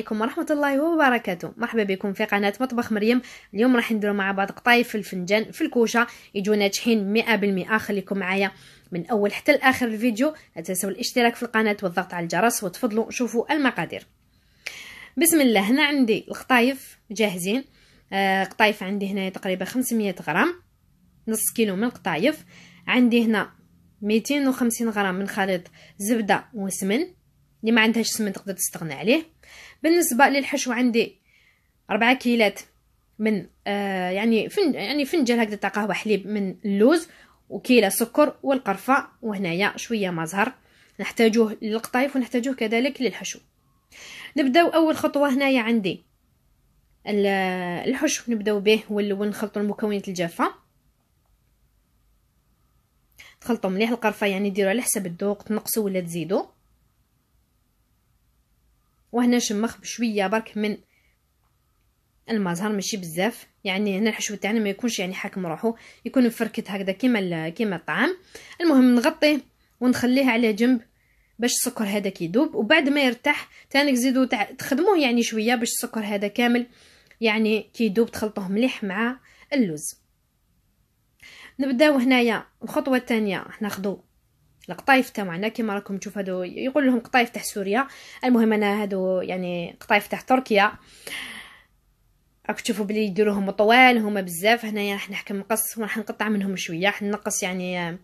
عليكم ورحمة الله وبركاته مرحبا بكم في قناة مطبخ مريم اليوم راح نديرو مع بعض قطايف في الفنجان في الكوشة يجو ناجحين مئة بالمئة خليكم معايا من أول حتى لآخر الفيديو لا تنسوا الاشتراك في القناة والضغط على الجرس وتفضلوا شوفوا المقادير بسم الله هنا عندي القطايف جاهزين آه قطايف عندي هنا تقريبا 500 غرام نص كيلو من القطايف عندي هنا 250 غرام من خليط زبدة وسمن اللي ما عندهاش سمن تقدر تستغنى عليه بالنسبه للحشو عندي 4 كيلات من آه، يعني فن يعني فنجان هكذا تاع قهوه حليب من اللوز وكيله سكر والقرفه وهنايا شويه مزهر نحتاجوه للقطايف ونحتاجوه كذلك للحشو نبداو اول خطوه هنايا عندي الحشو نبداو به هو نخلطوا المكونات الجافه تخلطوا مليح القرفه يعني ديروا على حسب الذوق تنقصوا ولا تزيدوا وهنا نشمخ بشوية برك من المزهر ماشي بزاف يعني هنا الحشو تاعنا ما يكونش يعني حاكم روحو يكون مفركت هكذا كيما كيما الطعام المهم نغطيه ونخليه على جنب باش السكر هذا كيدوب وبعد ما يرتاح ثاني تزيدوا تخدموه يعني شويه باش السكر هذا كامل يعني كيدوب تخلطوه مليح مع اللوز نبداو هنايا الخطوه الثانيه ناخذوا القطايف تاع معنا كيما راكم تشوف هادو يقول لهم قطايف تاع سوريا المهم انا هادو يعني قطايف تاع تركيا راك تشوفوا بلي يديروهم طوال هما بزاف هنايا راح نحكم نقص وراح نقطع منهم شويه راح نقص يعني آه،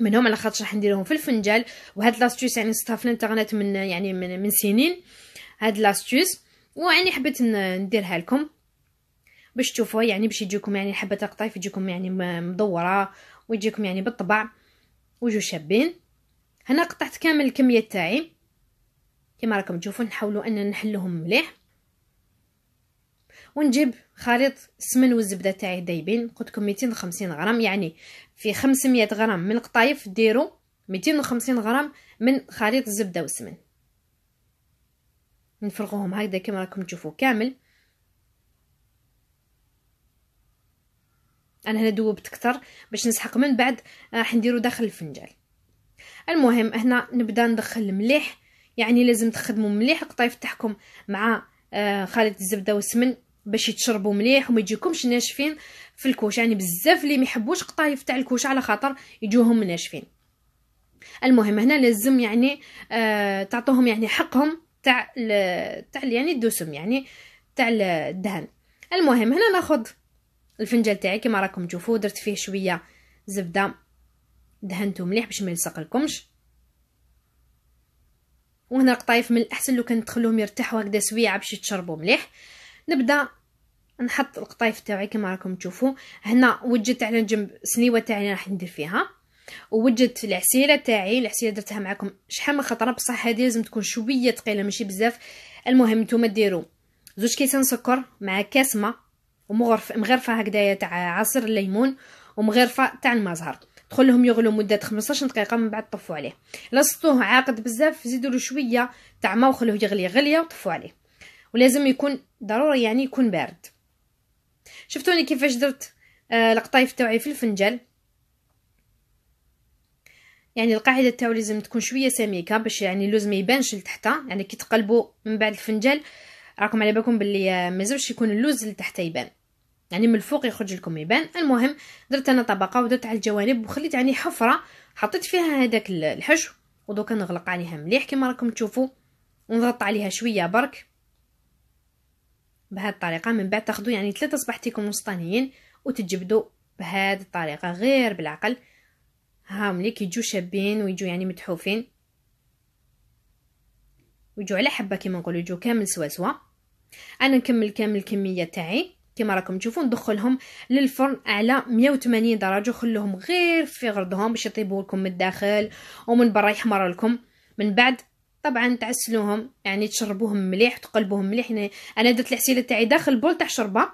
منهم على خاطر راح نديرهم في الفنجال وهاد لاستيوس يعني صتها في الانترنت من يعني من, من سنين هاد لاستيوس واني حبيت نديرها لكم باش تشوفوها يعني باش يجيكم يعني حبه القطايف يجيكم يعني مدوره ويجيكم يعني بالطبع وجو شابين هنا قطعت كامل الكميه تاعي كما راكم تشوفون نحاولوا اننا نحلوهم مليح ونجيب خليط السمن والزبده تاعي دايبين قلت لكم 250 غرام يعني في 500 غرام من القطايف ديروا 250 غرام من خليط الزبده والسمن نفرغوهم هكذا كما راكم تشوفوا كامل انا هنا دوبت كثر باش نسحق من بعد آه، راح نديرو داخل الفنجان المهم هنا نبدا ندخل مليح يعني لازم تخدموا مليح القطايف تاعكم مع آه، خليط الزبده والسمن باش يتشربوا مليح وما يجيكمش ناشفين في الكوش يعني بزاف اللي ما يحبوش قطايف تاع الكوش على خاطر يجوهم ناشفين المهم هنا لازم يعني آه تعطوهم يعني حقهم تاع تاع يعني الدسم يعني تاع الدهن المهم هنا ناخذ الفنجان تاعي كما راكم تشوفوا درت فيه شويه زبده دهنته مليح باش ما يلصقلكمش وهنا القطايف من الاحسن لو كان تخلوهم يرتاحوا هكذا سويعه باش يتشربوا مليح نبدا نحط القطايف تاعي كما راكم تشوفوا هنا وجدت على جنب سنيوه تاعي راح ندير فيها ووجدت العسيله تاعي العسيله درتها معكم شحال من خطره بصح هذه لازم تكون شويه ثقيله ماشي بزاف المهم نتوما ديروا زوج كيسان سكر مع كاس ماء ومغرفة مغرفه هكذايا تاع عصير الليمون ومغرفه تاع المزهر دخل لهم يغلو مده 15 دقيقه من بعد طفو عليه لا عاقد بزاف زيدوا له شويه تاع ما وخلوه يغلي غليه وطفو عليه ولازم يكون ضروري يعني يكون بارد شفتوني كيفاش درت آه، القطايف تاعي في الفنجان يعني القاعده تاعو لازم تكون شويه سميكه باش يعني اللوز ما يبانش لتحت يعني كي تقلبوا من بعد الفنجان راكم على بالكم باللي آه، مازالش يكون اللوز لتحت يبان يعني من الفوق يخرج لكم يبان المهم درت انا طبقه ودرت على الجوانب وخليت يعني حفره حطيت فيها هذاك الحشو ودوكا نغلق عليها مليح كما راكم تشوفوا ونضغط عليها شويه برك بهذه الطريقه من بعد تاخذوا يعني ثلاثه صباحتيكم وسطانيين وتجبدوا بهذه الطريقه غير بالعقل ها ملي كيجوا شابين ويجوا يعني متحوفين ويجوا على حبه كما نقولوا يجوا كامل سوا سوا انا نكمل كامل الكميه تاعي كما راكم تشوفوا ندخلهم للفرن على 180 درجه وخلوهم غير في غرضهم باش يطيبوا لكم من الداخل ومن برا يحمر لكم من بعد طبعا تعسلوهم يعني تشربوهم مليح تقلبوهم مليح يعني انا درت العسيله تاعي داخل بول تاع شربه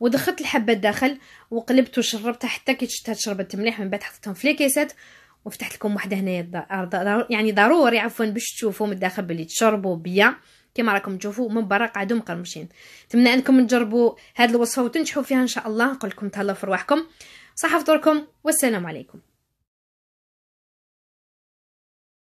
ودخلت الحبه داخل وقلبت وشربتها حتى كي شفتها تشربت مليح من بعد حطيتهم في ليكيسات وفتحت لكم واحده هنايا يعني ضروري عفوا باش تشوفوا من الداخل بلي تشربوا بيا كما راكم تشوفوا من برا قاعدو مقرمشين نتمنى انكم تجربوا هذه الوصفه وتنجحوا فيها ان شاء الله نقول لكم تهلاو في رواحكم صحه فطوركم والسلام عليكم